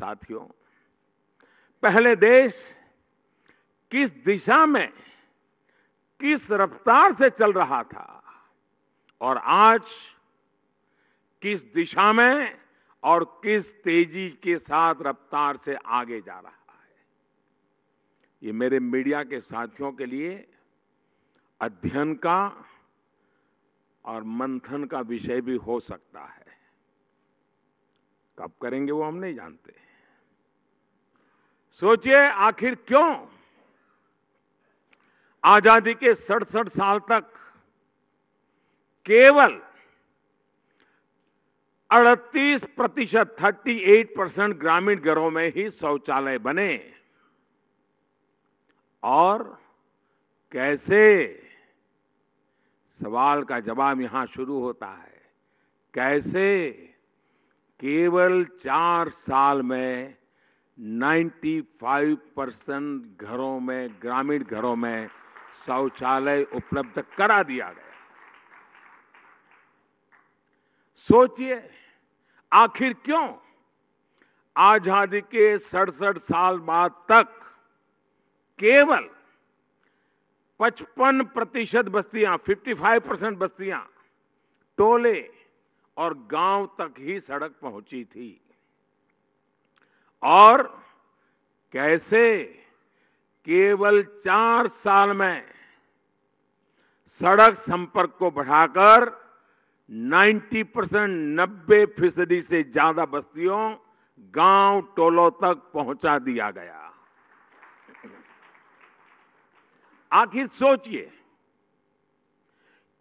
साथियों पहले देश किस दिशा में किस रफ्तार से चल रहा था और आज किस दिशा में और किस तेजी के साथ रफ्तार से आगे जा रहा है ये मेरे मीडिया के साथियों के लिए अध्ययन का और मंथन का विषय भी हो सकता है कब करेंगे वो हम नहीं जानते हैं सोचिए आखिर क्यों आजादी के सड़सठ साल तक केवल 38 प्रतिशत थर्टी एट परसेंट ग्रामीण घरों में ही शौचालय बने और कैसे सवाल का जवाब यहां शुरू होता है कैसे केवल चार साल में 95 परसेंट घरों में ग्रामीण घरों में शौचालय उपलब्ध करा दिया गया सोचिए आखिर क्यों आजादी के सड़सठ साल बाद तक केवल 55 प्रतिशत बस्तियां 55 परसेंट बस्तियां टोले और गांव तक ही सड़क पहुंची थी और कैसे केवल चार साल में सड़क संपर्क को बढ़ाकर 90 परसेंट नब्बे फीसदी से ज्यादा बस्तियों गांव टोलों तक पहुंचा दिया गया आखिर सोचिए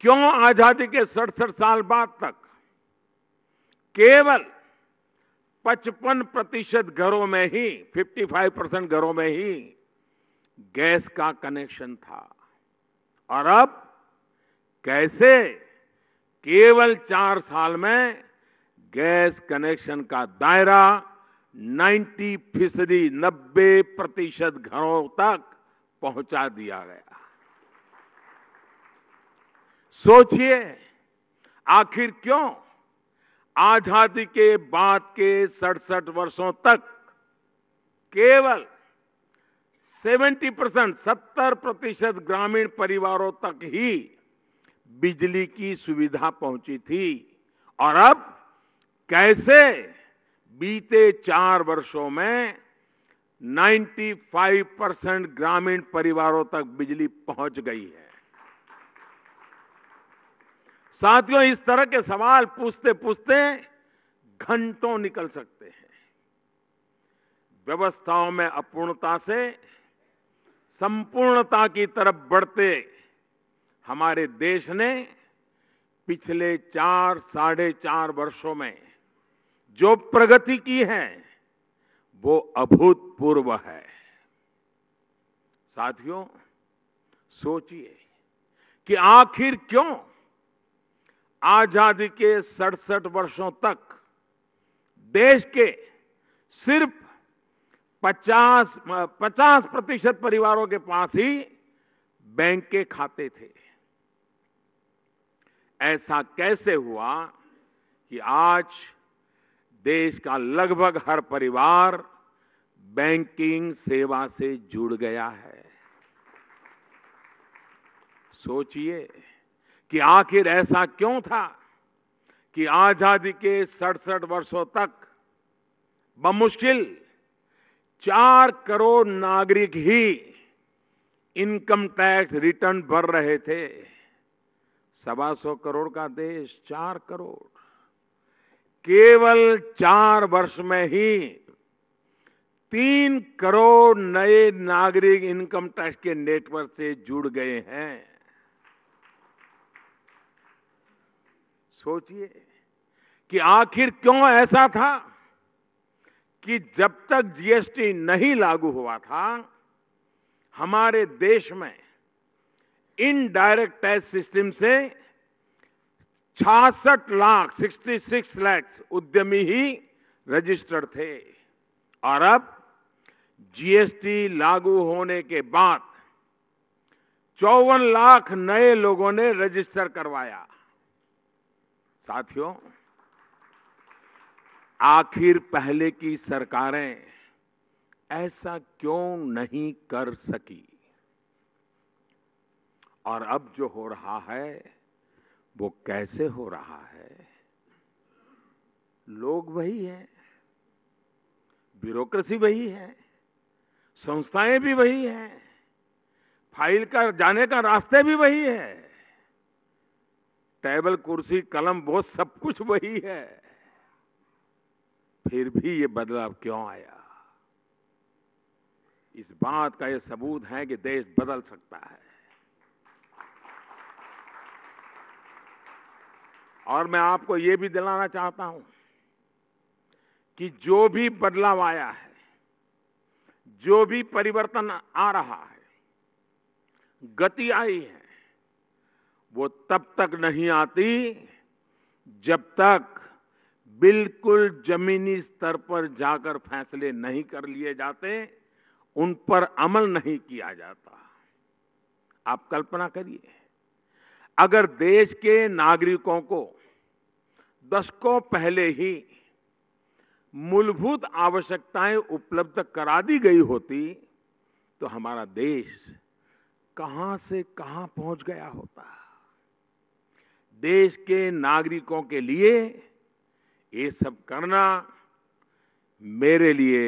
क्यों आजादी के सड़सठ साल बाद तक केवल पचपन प्रतिशत घरों में ही 55 परसेंट घरों में ही गैस का कनेक्शन था और अब कैसे केवल चार साल में गैस कनेक्शन का दायरा 90 फीसदी नब्बे प्रतिशत घरों तक पहुंचा दिया गया सोचिए आखिर क्यों आजादी के बाद के सड़सठ वर्षों तक केवल 70 परसेंट सत्तर प्रतिशत ग्रामीण परिवारों तक ही बिजली की सुविधा पहुंची थी और अब कैसे बीते चार वर्षों में 95 परसेंट ग्रामीण परिवारों तक बिजली पहुंच गई है साथियों इस तरह के सवाल पूछते पूछते घंटों निकल सकते हैं व्यवस्थाओं में अपूर्णता से संपूर्णता की तरफ बढ़ते हमारे देश ने पिछले चार साढ़े चार वर्षों में जो प्रगति की है वो अभूतपूर्व है साथियों सोचिए कि आखिर क्यों आजादी के सड़सठ वर्षों तक देश के सिर्फ 50 पचास प्रतिशत परिवारों के पास ही बैंक के खाते थे ऐसा कैसे हुआ कि आज देश का लगभग हर परिवार बैंकिंग सेवा से जुड़ गया है सोचिए कि आखिर ऐसा क्यों था कि आजादी के सड़सठ वर्षों तक बमुश्किल चार करोड़ नागरिक ही इनकम टैक्स रिटर्न भर रहे थे सवा सौ करोड़ का देश चार करोड़ केवल चार वर्ष में ही तीन करोड़ नए नागरिक इनकम टैक्स के नेटवर्क से जुड़ गए हैं सोचिए कि आखिर क्यों ऐसा था कि जब तक जीएसटी नहीं लागू हुआ था हमारे देश में इनडायरेक्ट टैक्स सिस्टम से छियासठ लाख 66 लाख उद्यमी ही रजिस्टर्ड थे और अब जीएसटी लागू होने के बाद चौवन लाख नए लोगों ने रजिस्टर करवाया साथियों आखिर पहले की सरकारें ऐसा क्यों नहीं कर सकी और अब जो हो रहा है वो कैसे हो रहा है लोग वही है ब्यूरोक्रेसी वही है संस्थाएं भी वही हैं फाइल का जाने का रास्ते भी वही है टेबल कुर्सी कलम वो सब कुछ वही है फिर भी ये बदलाव क्यों आया इस बात का ये सबूत है कि देश बदल सकता है और मैं आपको ये भी दिलाना चाहता हूं कि जो भी बदलाव आया है जो भी परिवर्तन आ रहा है गति आई है वो तब तक नहीं आती जब तक बिल्कुल जमीनी स्तर पर जाकर फैसले नहीं कर लिए जाते उन पर अमल नहीं किया जाता आप कल्पना करिए अगर देश के नागरिकों को दशकों पहले ही मूलभूत आवश्यकताएं उपलब्ध करा दी गई होती तो हमारा देश कहां से कहां पहुंच गया होता है देश के नागरिकों के लिए ये सब करना मेरे लिए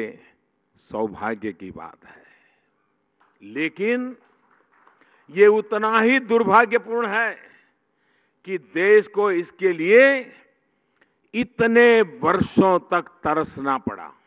सौभाग्य की बात है लेकिन ये उतना ही दुर्भाग्यपूर्ण है कि देश को इसके लिए इतने वर्षों तक तरसना पड़ा